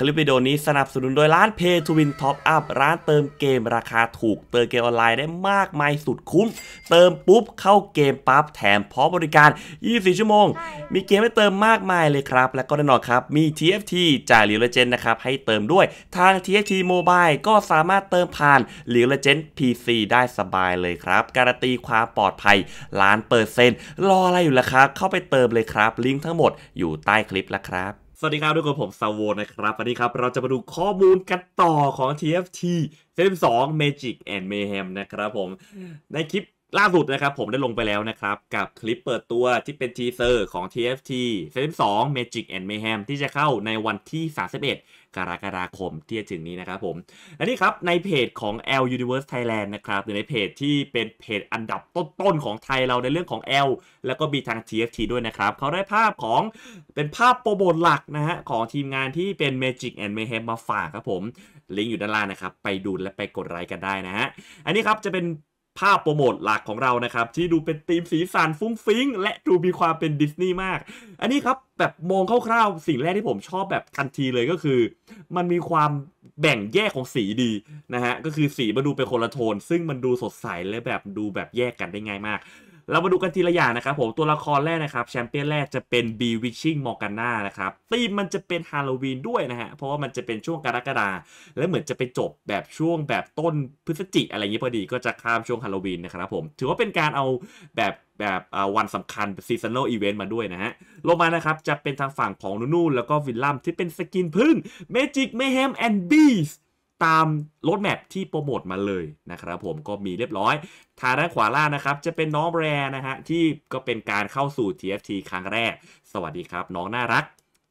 คลิปวิดีโอนี้สนับสนุนโดยร้าน Pay to Win Top Up ร้านเติมเกมราคาถูกเติมเกมออนไลน์ได้มากมายสุดคุ้ม เติมปุ๊บเข้าเกมปั๊บแถมพร้อมบริการ 24 ชั่วโมง มีเกมให้เติมมากมายเลยครับ และก็แน่นอนครับมี TFT จากหลิวเลเจนนะครับให้เติมด้วยทาง TFT Mobile ก็สามารถเติมผ่านหลิวเลเจน PC ได้สบายเลยครับ การันตีความปลอดภัยล้านเปอร์เซ็นต์รออะไรอยู่ล่ะครับ เข้าไปเติมเลยครับลิงก์ทั้งหมดอยู่ใต้คลิปแล้วครับวัสดีครับทุกคนผมซาโวนะครับวันนี้ครับ เราจะมาดูข้อมูลกันต่อของ TFT เ12 Magic and Mayhem นะครับผม ในคลิปล่าสุดนะครับ ผมได้ลงไปแล้วนะครับ กับคลิปเปิดตัวที่เป็นทีเซอร์ของ TFT เ12 Magic and Mayhem ที่จะเข้าในวันที่ 31กรกฎาคมที่จะถึงนี้นะครับผมและนี่ครับในเพจของ L Universe Thailand นะครับหรือในเพจที่เป็นเพจอันดับต้นๆของไทยเราในเรื่องของ L แล้วก็มีทาง TFT ด้วยนะครับ เขาได้ภาพของเป็นภาพโปรโมทหลักนะฮะของทีมงานที่เป็น Magic and Mayhem มาฝากครับผมลิงก์อยู่ด้านล่างนะครับ ไปดูและไปกดไลค์กันได้นะฮะอันนี้ครับจะเป็นภาพโปรโมทหลักของเรานะครับที่ดูเป็นธีมสีสันฟุ้งฟิ้งและดูมีความเป็นดิสนีย์มาก อันนี้ครับ แบบมองคร่าวๆสิ่งแรกที่ผมชอบแบบทันทีเลยก็คือ มันมีความแบ่งแยกของสีดีนะฮะก็คือสีมาดูเป็นคนละโทน ซึ่งมันดูสดใสและแบบดูแบบแยกกันได้ง่ายมากเรามาดูกันทีละอย่างนะครับผมตัวละครแรกนะครับแชมเปี้ยนแรกจะเป็นบีวิชชิ่งมอร์กาน่านะครับธีมมันจะเป็นฮาโลวีนด้วยนะฮะเพราะว่ามันจะเป็นช่วงกรกฎาและเหมือนจะไปจบแบบช่วงแบบต้นพฤศจิกอะไรางี้พอดีก็จะข้ามช่วงฮาโลวีนนะครับผมถือว่าเป็นการเอาแบบแบบวันสำคัญซีซันแนลอีเวนต์มาด้วยนะฮะลงมานะครับ จะเป็นทางฝั่งของนูนูแล้วก็วิลลัมที่เป็นสกินพึ่งเมจิกเมเฮมแอนด์บีสตามรถแมพที่โปรโมทมาเลยนะครับผมก็มีเรียบร้อย ทางด้านขวาล่างนะครับ จะเป็นน้องแบรนะฮะที่ก็เป็นการเข้าสู่ TFT ครั้งแรก สวัสดีครับน้องน่ารัก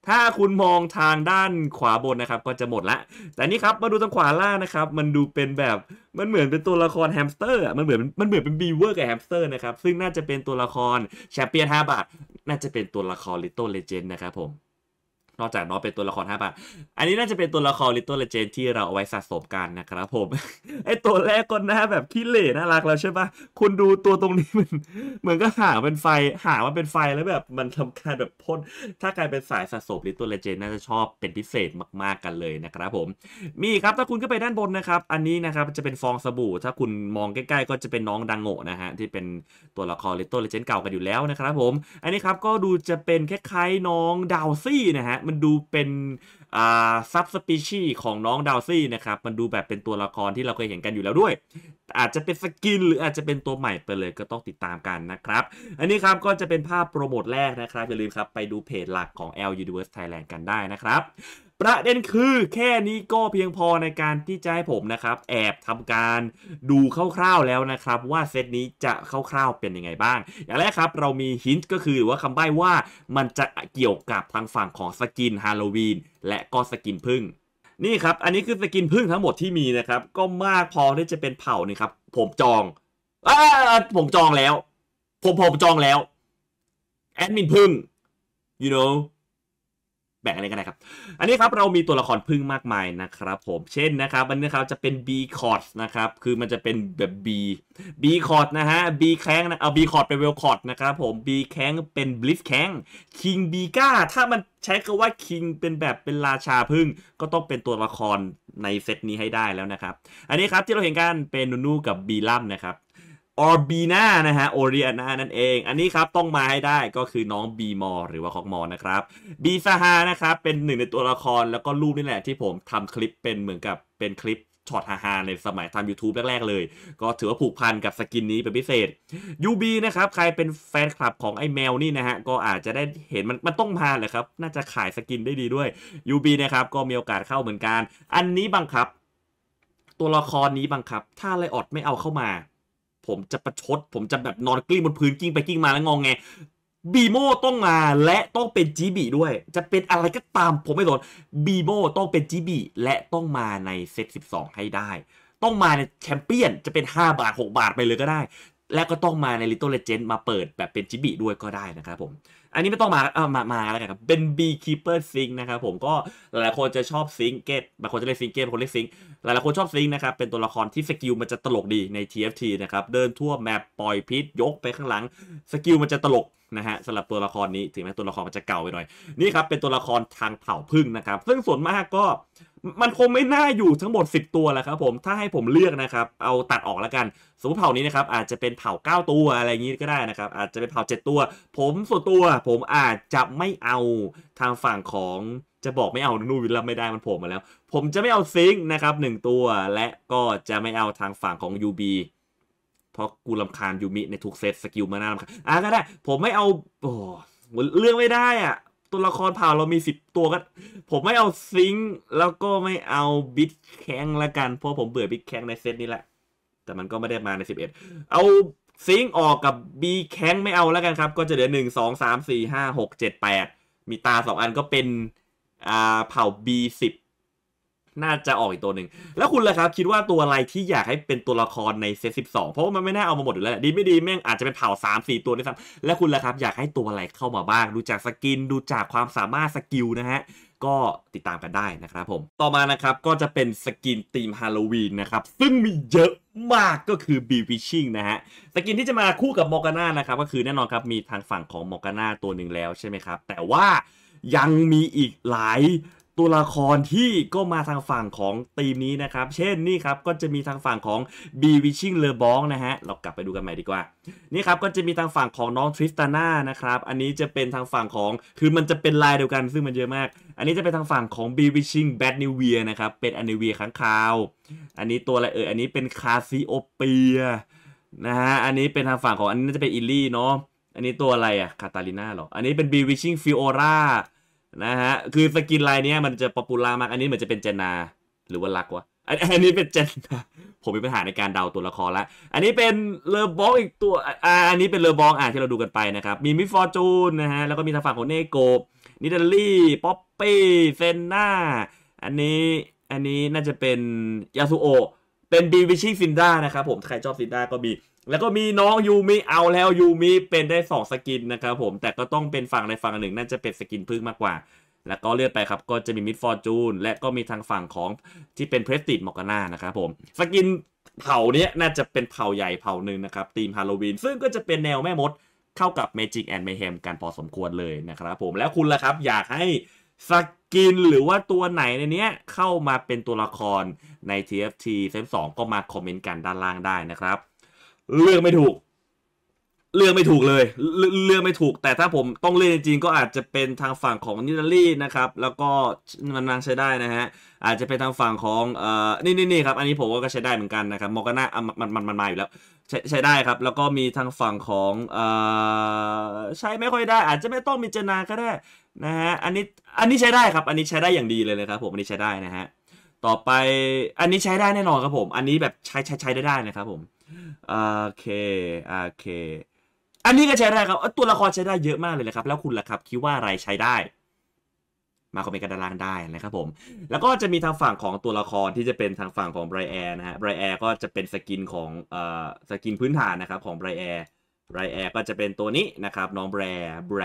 ถ้าคุณมองทางด้านขวาบนนะครับก็จะหมดละ แต่นี่ครับมาดูทางขวาล่างนะครับ มันดูเป็นแบบมันเหมือนเป็นตัวละครแฮมสเตอร์มันเหมือนมันเหมือนเป็นบีเวอร์กับแฮมสเตอร์นะครับซึ่งน่าจะเป็นตัวละครแชมเปี้ยนฮาบาทน่าจะเป็นตัวละครลิตเติ้ลเลเจนด์นะครับผมนอกจากน้องเป็นตัวละครห้าบาทอันนี้น่าจะเป็นตัวละครลิตเติ้ลเจนที่เราเอาไว้สะสมกันนะครับผม ไอตัวแรกก็น่าแบบขี้เหร่น่ารักแล้วใช่ปะคุณดูตัวตรงนี้มัน เหมือนก็หาเป็นไฟหาว่าเป็นไฟแล้วแบบมันทำการแบบพ่น ถ้ากลายเป็นสายสะสมลิตเติ้ลเจนน่าจะชอบเป็นพิเศษมากๆกันเลยนะครับผม มีครับถ้าคุณก็ไปด้านบนนะครับ อันนี้นะครับจะเป็นฟองสบู่ ถ้าคุณมองใกล้ๆ ก็จะเป็นน้องดังโง่นะฮะที่เป็นตัวละครลิตเติ้ลเจนเก่ากันอยู่แล้วนะครับผม อันนี้ครับก็ดูจะเป็นคล้ายๆน้องดาวซี่นะฮะมันดูเป็นอ่าซับสปีชีของน้องดาวซี่นะครับ มันดูแบบเป็นตัวละครที่เราเคยเห็นกันอยู่แล้วด้วย อาจจะเป็นสกินหรืออาจจะเป็นตัวใหม่ไปเลยก็ต้องติดตามกันนะครับ อันนี้ครับก็จะเป็นภาพโปรโมทแรกนะครับ อย่าลืมครับไปดูเพจหลักของ L Universe Thailand กันได้นะครับประเด็นคือแค่นี้ก็เพียงพอในการที่จะให้ผมนะครับ แอบทำการดูคร่าวๆแล้วนะครับ ว่าเซตนี้จะคร่าวๆเป็นยังไงบ้าง อย่างแรกครับ เรามีฮินต์ก็คือหรือว่าคำใบ้ว่ามันจะเกี่ยวกับทางฝั่งของสกินฮาโลวีนและก็สกินพึ่งนี่ครับอันนี้คือสกินพึ่งทั้งหมดที่มีนะครับก็มากพอที่จะเป็นเผ่านี่ครับผมจองอผมจองแล้วผมผมจองแล้วแอดมินพึ่ง you know แบ่งอะไรก็ได้ครับ อันนี้ครับเรามีตัวละครพึ่งมากมายนะครับ ผม เช่นนะครับวันนี้ครับจะเป็น B c o r d นะครับ คือมันจะเป็นแบบ B B c o r d นะฮะ B แข้งนะ เอา B c o r d เป็น w e l c o r d นะครับผม B แข้งเป็น b l i t z แข้ง King B ก้าถ้ามันใช้คำว่า King เป็นแบบเป็นราชาพึ่งก็ต้องเป็นตัวละครในเซตนี้ให้ได้แล้วนะครับ อันนี้ครับที่เราเห็นกันเป็นนูนูกับ B ล่มนะครับออร์บีนานะฮะโอเรียนานั่นเอง อันนี้ครับต้องมาให้ได้ก็คือน้องบีมอหรือว่าคอกมอนะครับบีซาฮานะครับเป็นหนึ่งในตัวละครแล้วก็รูปนี่แหละที่ผมทำคลิปเป็นเหมือนกับเป็นคลิปช็อตฮาๆในสมัยทำ YouTube แรกๆเลย ก็ถือว่าผูกพันกับสกินนี้เป็นพิเศษ UB นะครับ ใครเป็นแฟนคลับของไอ้แมวนี่นะฮะก็อาจจะได้เห็นมันมันต้องมาเลยครับน่าจะขายสกินได้ดีด้วย UB นะครับก็มีโอกาสเข้าเหมือนกันอันนี้บังคับ ตัวละครนี้บังคับ ถ้าไลออดไม่เอาเข้ามาผมจะประชด ผมจะแบบนอนกลิ้งบนพื้นกิ้งไปกิ้งมาแล้วงองแง บีโมต้องมาและต้องเป็นจีบีด้วย จะเป็นอะไรก็ตามผมไม่สน บีโมต้องเป็นจีบีและต้องมาในเซต12 ให้ได้ ต้องมาในแชมเปี้ยน จะเป็น 5 บาท 6 บาทไปเลยก็ได้และก็ต้องมาใน Little Legend มาเปิดแบบเป็นจิบิด้วยก็ได้นะครับผม อันนี้ไม่ต้องมาเออมามาแล้วกันครับ เป็น Beekeeper Sync นะครับผม ก็หลายๆคนจะชอบซิงเกตบางคนจะเล่นซิงเกตบางคนเล่นซิงหลายๆคนชอบซิงนะครับ เป็นตัวละครที่สกิลมันจะตลกดีใน TFT นะครับ เดินทั่วแมปปล่อยพิษยกไปข้างหลัง สกิลมันจะตลกนะฮะสำหรับตัวละครนี้ถึงแม้ตัวละครมันจะเก่าไปหน่อยนี่ครับ เป็นตัวละครทางเผ่าพึ่งนะครับซึ่งส่วนมากก็มันคงไม่น่าอยู่ทั้งหมด 10 ตัวแหละครับผมถ้าให้ผมเลือกนะครับเอาตัดออกแล้วกัน สมมติเผ่านี้นะครับอาจจะเป็นเผ่า 9 ตัวอะไรอย่างนี้ก็ได้นะครับอาจจะเป็นเผ่า 7 ตัว ผมส่วนตัว ผมอาจจะไม่เอาทางฝั่งของจะบอกไม่เอานูวิลลไม่ได้มันโผล่มาแล้ว ผมจะไม่เอาซิงนะครับ1ตัว และก็จะไม่เอาทางฝั่งของ UB เพราะกูลำคาญยูมิในทุกเซตสกิลมาน่าลำคาญอ่ะก็ได้ ผมไม่เอาโอ้เลือกไม่ได้อ่ะตัวละครผ่าเรามีสิบตัวก็ผมไม่เอาซิงค์แล้วก็ไม่เอาบิดแข้งละกันเพราะผมเบื่อบิดแข้งในเซตนี้แหละแต่มันก็ไม่ได้มาในสิบเอ็ดเอาซิงค์ออกกับบีแข้งไม่เอาแล้วกันครับ ก็จะเหลือหนึ่งสองสามสี่ห้าหกเจ็ดแปดมีตาสองอันก็เป็นอ่าเผ่าบีสิบน่าจะออกอีกตัวหนึ่งแล้วคุณล่ะครับคิดว่าตัวอะไรที่อยากให้เป็นตัวละครในเซตสิบสองเพราะว่ามันไม่น่าเอามาหมดอยู่แล้วดี ไม่ดีแม่งอาจจะเป็นเผ่าสามสี่ตัวด้่ยซ้ำและคุณล่ะครับอยากให้ตัวอะไรเข้ามาบ้าง ดูจากสกิน ดูจากความสามารถ สกิลนะฮะก็ติดตามกันได้นะครับผมต่อมานะครับก็จะเป็นสกินธีมฮาโลวีนนะครับซึ่งมีเยอะมากก็คือบีวิชิ่งนะฮะสกินที่จะมาคู่กับมอร์กาน่านะครับก็คือแน่นอนครับมีทางฝั่งของมอร์กาน่าตัวหนึ่งแล้วใช่ไหมครับแต่ว่ายังมีอีกหลายตัวละครที่ก็มาทางฝั่งของทีมนี้นะครับ เช่นนี่ครับก็จะมีทางฝั่งของ B ีวิชิงเลอบองนะฮะ เรากลับไปดูกันใหม่ดีกว่า นี่ครับก็จะมีทางฝั่งของน้องทริสตาน่านะครับ อันนี้จะเป็นทางฝั่งของ คือมันจะเป็นลายเดียวกันซึ่งมันเยอะมาก อันนี้จะเป็นทางฝั่งของ B ีวิชิงแบดนิวเวียนะครับ เป็นอนิเวียข้างคาว อันนี้ตัวอะไรเอ่ย อันนี้เป็นคาซิโอเปียนะฮะ อันนี้เป็นทางฝั่งของอันนี้จะเป็นอิลลี่เนาะ อันนี้ตัวอะไรอะคาตาลิน่าหรอ อันนี้เป็น B ีวิชิงฟิโอรานะฮะ คือสกินลายนี้มันจะป๊อปปูล่ามาก อันนี้เหมือนจะเป็นเจนาหรือว่ารักวะ อันนี้เป็นเจนนาผมมีปัญหาในการเดาตัวละครละ อันนี้เป็นเลอร์บองอีกตัว อ่า อันนี้เป็นเลอร์บองอ่าที่เราดูกันไปนะครับ มีมิฟอร์จูนนะฮะ แล้วก็มีทางฝั่งของเนโกบนิดาลี่ ป๊อปปี้ เซนนาอันนี้ อันนี้น่าจะเป็นยาสุโอเป็นบีวิชิซินด้านะครับผม ใครชอบซินด้าก็มีแล้วก็มีน้องยูมิเอาแล้วยูมิเป็นได้2 สกินนะครับ ผมแต่ก็ต้องเป็นฝั่งในฝั่งหนึ่งน่าจะเป็นสกินพึ่งมากกว่า แล้วก็เลื่อนไปครับ ก็จะมีมิดฟอร์จูนและก็มีทางฝั่งของที่เป็นเพรสติดมอกาน่านะครับผมสกินเผ่านี้น่าจะเป็นเผ่าใหญ่เผ่าหนึ่งนะครับทีมฮาโลวีนซึ่งก็จะเป็นแนวแม่มด เข้ากับ Magic and m a y h ฮมกันพอสมควรเลยนะครับ ผมแล้วคุณล่ะครับ อยากให้สกินหรือว่าตัวไหนในนี้เข้ามาเป็นตัวละครใน TFT เซองก็มาคอมเมนต์กันด้านล่างได้นะครับเลือกไม่ถูกเลือกไม่ถูกเลยเลือกไม่ถูก แต่ถ้าผมต้องเลือกจริงๆก็อาจจะเป็นทางฝั่งของนิตาลีนะครับ แล้วก็มันนางใช้ได้นะฮะ อาจจะเป็นทางฝั่งของเอ่อ นี่นี่นี่ครับ อันนี้ผมก็ใช้ได้เหมือนกันนะครับ มอร์กาน่ามันมันมันมาอยู่แล้ว ใช้ใช้ได้ครับ แล้วก็มีทางฝั่งของเอ่อใช้ไม่ค่อยได้ อาจจะไม่ต้องมีเจนาก็ได้นะฮะ อันนี้ อันนี้ใช้ได้ครับ อันนี้ใช้ได้อย่างดีเลยนะครับ ผม อันนี้ใช้ได้นะฮะ ต่อไป อันนี้ใช้ได้แน่นอนครับผม อันนี้แบบใช้ใช้ใช้ได้ได้นะครับ ผมโอเค โอเค อันนี้ก็ใช้ได้ครับ ตัวละครใช้ได้เยอะมากเลยนะครับ แล้วคุณล่ะครับคิดว่าอะไรใช้ได้ มาคอมเมนต์กันด้านล่างได้นะครับผม แล้วก็จะมีทางฝั่งของตัวละครที่จะเป็นทางฝั่งของไบรแอร์นะฮะไบรแอร์ก็จะเป็นสกินของเอ่อสกินพื้นฐานนะครับของไบรแอร์ไบรแอร์ก็จะเป็นตัวนี้นะครับน้องแบร์แบร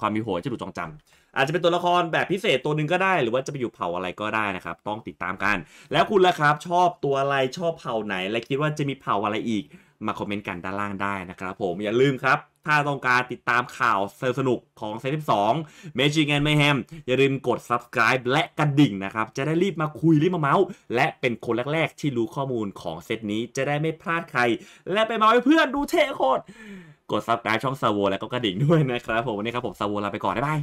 ความมีหัวจะถูกจองจำ อาจจะเป็นตัวละครแบบพิเศษตัวหนึ่งก็ได้ หรือว่าจะไปอยู่เผ่าอะไรก็ได้นะครับ ต้องติดตามกันแล้วคุณล่ะครับ ชอบตัวอะไรชอบเผ่าไหน และคิดว่าจะมีเผ่าอะไรอีก มาคอมเมนต์กันด้านล่างได้นะครับ ผมอย่าลืมครับ ถ้าต้องการติดตามข่าวสนุกของเซตที่2 Magic and m ไมแฮมอย่าลืมกด subscribe และกระดิ่งนะครับจะได้รีบมาคุยรีบมาเมาส์และเป็นคนแรก ๆ ที่รู้ข้อมูลของเซตนี้จะได้ไม่พลาดใคร และไปเมาส์ให้เพื่อนดูเท่โคตรกดซับสไครต์ช่องซาโวแล้วก็กระดิ่งด้วยนะครับผมวันนี้ครับ ผมซาโวลาไปก่อน บ๊ายบาย